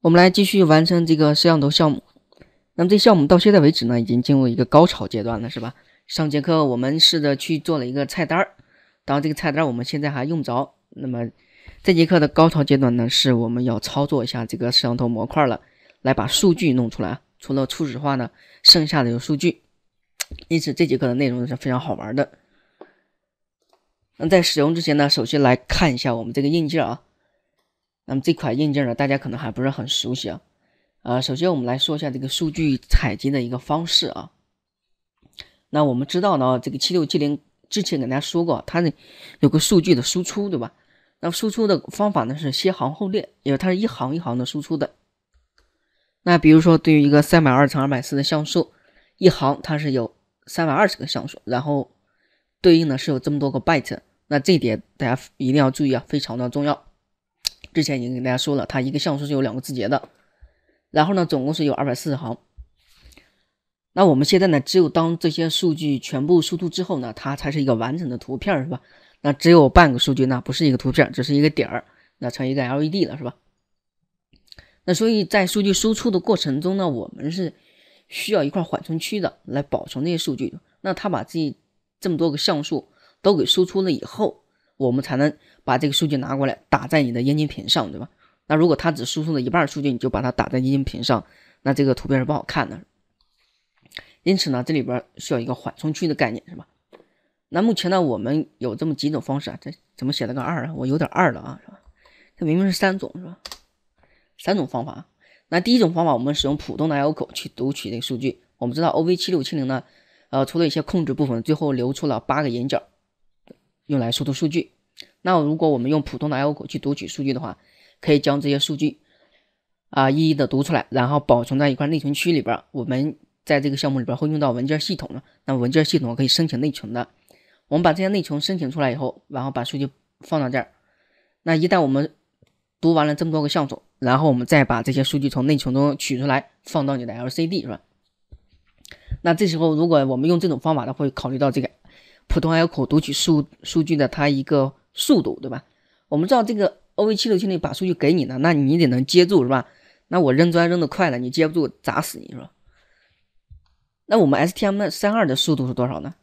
我们来继续完成这个摄像头项目。那么这项目到现在为止呢，已经进入一个高潮阶段了，是吧？上节课我们试着去做了一个菜单儿，当然这个菜单我们现在还用不着。那么这节课的高潮阶段呢，是我们要操作一下这个摄像头模块了，来把数据弄出来。除了初始化呢，剩下的有数据。因此这节课的内容是非常好玩的。那在使用之前呢，首先来看一下我们这个硬件啊。那么这款硬件呢，大家可能还不是很熟悉啊。呃，首先我们来说一下这个数据采集的一个方式啊。那我们知道呢，这个七六七零之前跟大家说过，它呢有个数据的输出，对吧？那输出的方法呢是先行后列，也就它是一行一行的输出的。那比如说对于一个三百二乘二百四的像素，一行它是有三百二十个像素，然后对应呢是有这么多个 byte。那这一点大家一定要注意啊，非常的重要。之前已经跟大家说了，它一个像素是有两个字节的，然后呢，总共是有二百四十行。那我们现在呢，只有当这些数据全部输出之后呢，它才是一个完整的图片，是吧？那只有半个数据，那不是一个图片，只是一个点儿，那成一个 LED 了，是吧？那所以在数据输出的过程中呢，我们是需要一块缓冲区的来保存这些数据。那它把这这么多个像素都给输出了以后。我们才能把这个数据拿过来打在你的液晶屏上，对吧？那如果它只输送了一半数据，你就把它打在液晶屏上，那这个图片是不好看的。因此呢，这里边需要一个缓冲区的概念，是吧？那目前呢，我们有这么几种方式啊，这怎么写了个二啊？我有点二了啊，是吧？这明明是三种，是吧？三种方法。那第一种方法，我们使用普通的 I/O 口去读取这个数据。我们知道 OV 七六七零呢，呃，除了一些控制部分，最后留出了八个引脚。用来输出数据。那如果我们用普通的 I/O 口去读取数据的话，可以将这些数据啊一一的读出来，然后保存在一块内存区里边。我们在这个项目里边会用到文件系统了，那文件系统可以申请内存的。我们把这些内存申请出来以后，然后把数据放到这儿。那一旦我们读完了这么多个像素，然后我们再把这些数据从内存中取出来放到你的 LCD 是吧？那这时候如果我们用这种方法呢，会考虑到这个。普通 I/O 口读取数数据的它一个速度，对吧？我们知道这个 O V 七六七零把数据给你了，那你得能接住，是吧？那我扔砖扔的快了，你接不住，砸死你是吧？那我们 S T M 三二的速度是多少呢？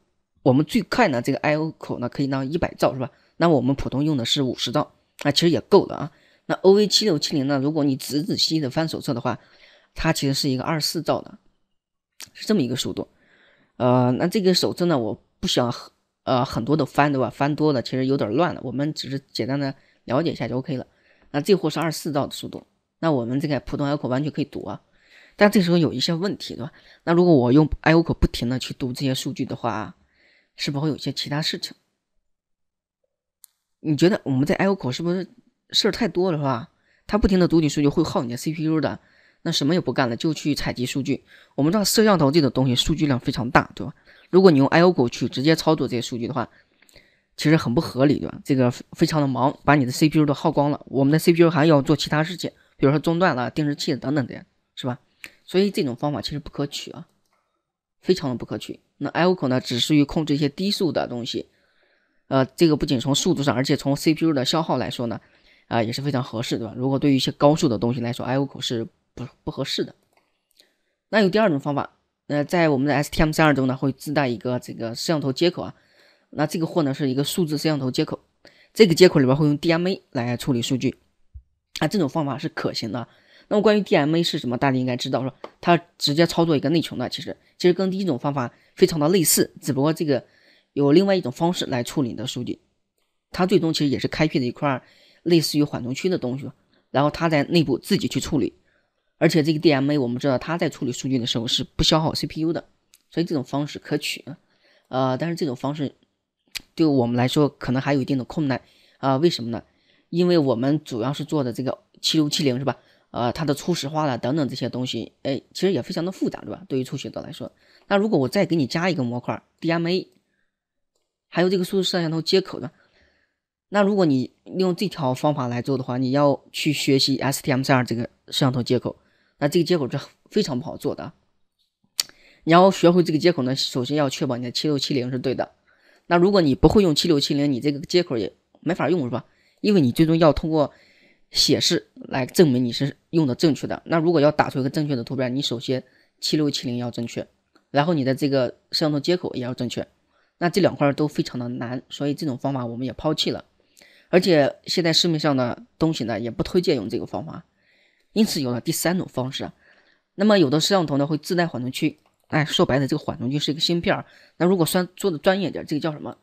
我们最快呢，这个 I/O 口呢可以到一百兆，是吧？那我们普通用的是五十兆，那其实也够了啊。那 O V 七六七零呢，如果你仔仔细细的翻手册的话，它其实是一个二十四兆的，是这么一个速度。呃，那这个手册呢，我不想。呃，很多的翻对吧？翻多了其实有点乱了。我们只是简单的了解一下就 OK 了。那这货是二十四兆的速度，那我们这个普通 IO 口完全可以读啊。但这时候有一些问题对吧？那如果我用 IO 口不停的去读这些数据的话，是否会有一些其他事情？你觉得我们在 IO 口是不是事儿太多了是吧？它不停的读取数据会耗你的 CPU 的。那什么也不干了就去采集数据。我们知道摄像头这种东西数据量非常大对吧？如果你用 I/O 口去直接操作这些数据的话，其实很不合理，对吧？这个非常的忙，把你的 CPU 都耗光了。我们的 CPU 还要做其他事情，比如说中断了、定时器等等等的，是吧？所以这种方法其实不可取啊，非常的不可取。那 I/O 口呢，只适于控制一些低速的东西。呃，这个不仅从速度上，而且从 CPU 的消耗来说呢，啊，也是非常合适，对吧？如果对于一些高速的东西来说，I/O 口是不不合适的。那有第二种方法。那在我们的 STM32 中呢，会自带一个这个摄像头接口啊。那这个货呢是一个数字摄像头接口，这个接口里边会用 DMA 来处理数据啊。这种方法是可行的。那么关于 DMA 是什么，大家应该知道说，它直接操作一个内存的，其实其实跟第一种方法非常的类似，只不过这个有另外一种方式来处理你的数据，它最终其实也是开辟了一块类似于缓冲区的东西，然后它在内部自己去处理。而且这个 DMA 我们知道，它在处理数据的时候是不消耗 CPU 的，所以这种方式可取。呃，但是这种方式，对我们来说可能还有一定的困难啊？为什么呢？因为我们主要是做的这个七六七零是吧？呃，它的初始化了等等这些东西，哎，其实也非常的复杂，对吧？对于初学者来说，那如果我再给你加一个模块 DMA，还有这个数字摄像头接口，呢，那如果你用这条方法来做的话，你要去学习 STM32 这个摄像头接口。那这个接口是非常不好做的，你要学会这个接口呢，首先要确保你的七六七零是对的。那如果你不会用七六七零，你这个接口也没法用，是吧？因为你最终要通过显示来证明你是用的正确的。那如果要打出一个正确的图片，你首先七六七零要正确，然后你的这个摄像头接口也要正确。那这两块都非常的难，所以这种方法我们也抛弃了，而且现在市面上的东西呢，也不推荐用这个方法。因此有了第三种方式。那么有的摄像头呢会自带缓冲区，哎，说白了这个缓冲区是一个芯片儿。那如果算做的专业点，这个叫什么？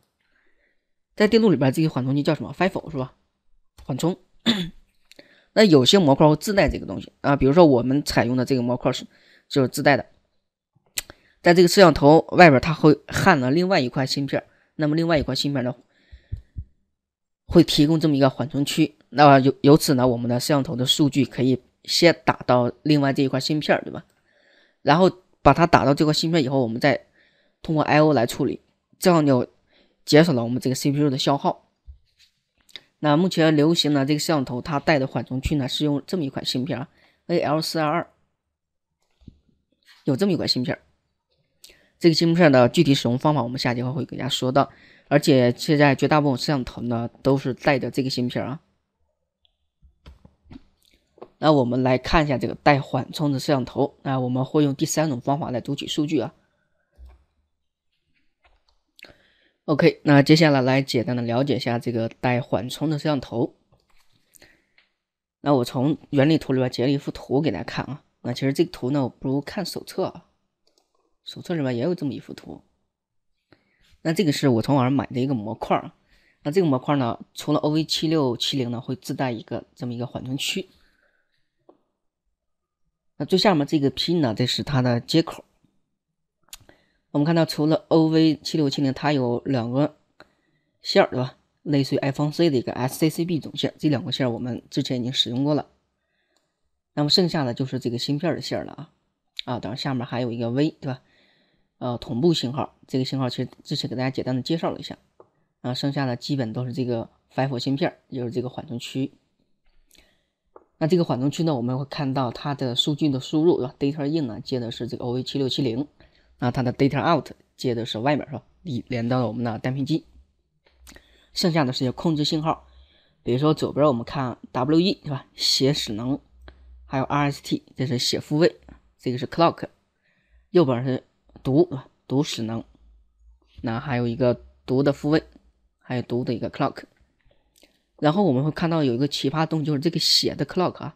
在电路里边，这个缓冲区叫什么？FIFO 是吧？缓冲。那有些模块会自带这个东西啊，比如说我们采用的这个模块是就是自带的，在这个摄像头外边，它会焊了另外一块芯片那么另外一块芯片呢，会提供这么一个缓冲区。那由由此呢，我们的摄像头的数据可以。先打到另外这一块芯片，对吧？然后把它打到这块芯片以后，我们再通过 I/O 来处理，这样就减少了我们这个 CPU 的消耗。那目前流行的这个摄像头，它带的缓冲区呢是用这么一款芯片，A L 422，有这么一款芯片。这个芯片的具体使用方法，我们下节课会给大家说到。而且现在绝大部分摄像头呢都是带着这个芯片啊。那我们来看一下这个带缓冲的摄像头，那我们会用第三种方法来读取数据啊。OK，那接下来来简单的了解一下这个带缓冲的摄像头。那我从原理图里边截了一幅图给大家看啊。那其实这个图呢，我不如看手册啊，手册里面也有这么一幅图。那这个是我从网上买的一个模块，那这个模块呢，除了 OV 七六七零呢会自带一个这么一个缓冲区。最下面这个 pin 呢，这是它的接口。我们看到，除了 OV 七六七零，它有两个线儿，对吧？类似于 i p h o n e c 的一个 S C C B 总线，这两个线我们之前已经使用过了。那么剩下的就是这个芯片的线了啊啊，当然下面还有一个 V，对吧？呃，同步信号，这个信号其实之前给大家简单的介绍了一下。啊，剩下的基本都是这个 FIFO 芯片，也就是这个缓冲区。那这个缓冲区呢？我们会看到它的数据的输入是吧？Data in 呢接的是这个 O A 七六七零，那它的 Data out 接的是外面是吧？你连到了我们的单片机，剩下的是些控制信号，比如说左边我们看 W E 是吧？写使能，还有 R S T 这是写复位，这个是 Clock，右边是读读使能，那还有一个读的复位，还有读的一个 Clock。然后我们会看到有一个奇葩动，就是这个写的 clock 啊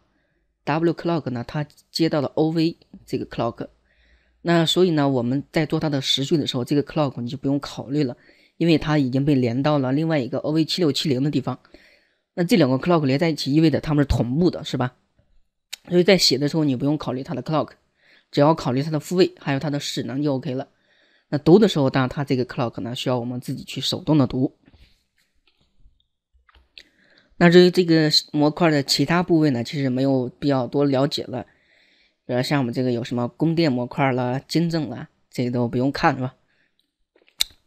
，W clock 呢，它接到了 OV 这个 clock，那所以呢，我们在做它的时序的时候，这个 clock 你就不用考虑了，因为它已经被连到了另外一个 OV 七六七零的地方。那这两个 clock 连在一起，意味着它们是同步的，是吧？所以在写的时候，你不用考虑它的 clock，只要考虑它的复位还有它的使能就 OK 了。那读的时候，当然它这个 clock 呢，需要我们自己去手动的读。那至于这个模块的其他部位呢，其实没有必要多了解了。比如像我们这个有什么供电模块了、金正了，这些都不用看，是吧？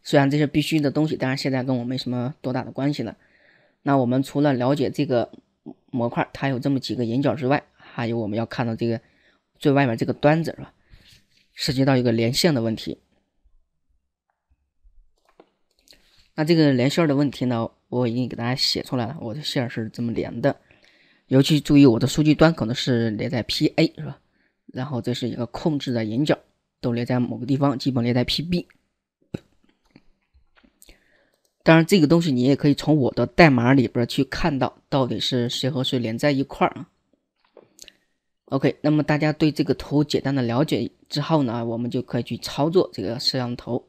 虽然这是必须的东西，但是现在跟我没什么多大的关系了。那我们除了了解这个模块，它有这么几个引脚之外，还有我们要看到这个最外面这个端子，是吧？涉及到一个连线的问题。那这个连线的问题呢？我已经给大家写出来了，我的线是这么连的，尤其注意我的数据端口呢是连在 P A 是吧？然后这是一个控制的引脚，都连在某个地方，基本连在 P B。当然，这个东西你也可以从我的代码里边去看到，到底是谁和谁连在一块儿啊？OK，那么大家对这个图简单的了解之后呢，我们就可以去操作这个摄像头。